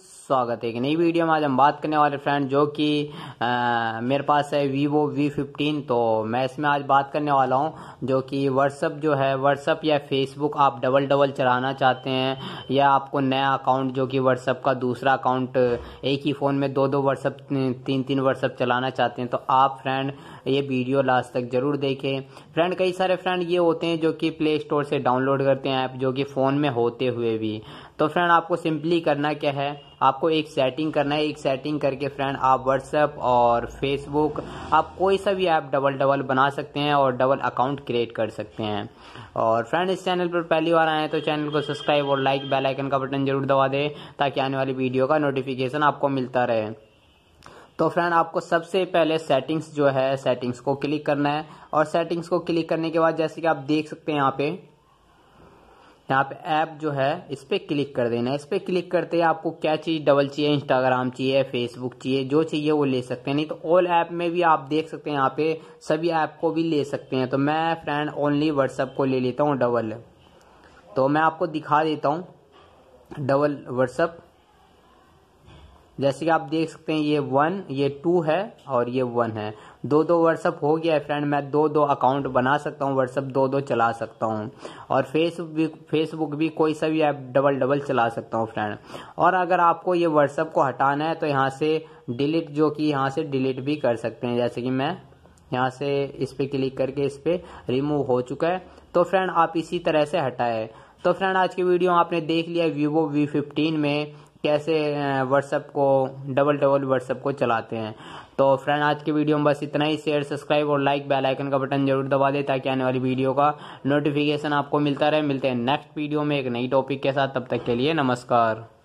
स्वागत है एक नई वीडियो में आज हम बात करने वाले फ्रेंड जो कि मेरे पास है वीवो वी फिफ्टीन तो मैं इसमें आज बात करने वाला हूँ जो कि व्हाट्सअप जो है व्हाट्सअप या फेसबुक आप डबल डबल चलाना चाहते हैं या आपको नया अकाउंट जो कि व्हाट्सअप का दूसरा अकाउंट एक ही फ़ोन में दो दो व्हाट्सअप तीन तीन व्हाट्सअप चलाना चाहते हैं तो आप फ्रेंड ये वीडियो लास्ट तक जरूर देखें फ्रेंड कई सारे फ्रेंड ये होते हैं जो कि प्ले स्टोर से डाउनलोड करते हैं ऐप जो कि फ़ोन में होते हुए भी तो फ्रेंड आपको सिंपली करना क्या है आपको एक सेटिंग करना है एक सेटिंग करके फ्रेंड आप व्हाट्सएप और फेसबुक आप कोई सा भी ऐप डबल डबल बना सकते हैं और डबल अकाउंट क्रिएट कर सकते हैं और फ्रेंड इस चैनल पर पहली बार आए हैं तो चैनल को सब्सक्राइब और लाइक बेल आइकन का बटन जरूर दबा दें ताकि आने वाली वीडियो का नोटिफिकेशन आपको मिलता रहे तो फ्रेंड आपको सबसे पहले सेटिंग्स जो है सेटिंग्स को क्लिक करना है और सेटिंग्स को क्लिक करने के बाद जैसे कि आप देख सकते हैं यहाँ पे यहाँ पे ऐप जो है इस पर क्लिक कर देना है इस पर क्लिक करते ही आपको क्या चीज़ डबल चाहिए इंस्टाग्राम चाहिए फेसबुक चाहिए जो चाहिए वो ले सकते हैं नहीं तो ऑल ऐप में भी आप देख सकते हैं यहाँ पे सभी ऐप को भी ले सकते हैं तो मैं फ्रेंड ओनली व्हाट्सअप को ले लेता हूँ डबल तो मैं आपको दिखा देता हूँ डबल व्हाट्सअप जैसे कि आप देख सकते हैं ये वन ये टू है और ये वन है दो दो व्हाट्सअप हो गया है फ्रेंड मैं दो दो अकाउंट बना सकता हूँ व्हाट्सअप दो दो चला सकता हूँ और फेसबुक भी फेसबुक भी कोई सा भी ऐप डबल डबल चला सकता हूँ फ्रेंड और अगर आपको ये व्हाट्सअप को हटाना है तो यहाँ से डिलीट जो कि यहाँ से डिलीट भी कर सकते हैं जैसे कि मैं यहाँ से इस पर क्लिक करके इस पर रिमूव हो चुका है तो फ्रेंड आप इसी तरह से हटाए तो फ्रेंड आज की वीडियो आपने देख लिया वीवो वी फिफ्टीन में कैसे व्हाट्सएप को डबल डबल व्हाट्सएप को चलाते हैं तो फ्रेंड आज के वीडियो में बस इतना ही शेयर सब्सक्राइब और लाइक बेल आइकन का बटन जरूर दबा दें ताकि आने वाली वीडियो का नोटिफिकेशन आपको मिलता रहे मिलते हैं नेक्स्ट वीडियो में एक नई टॉपिक के साथ तब तक के लिए नमस्कार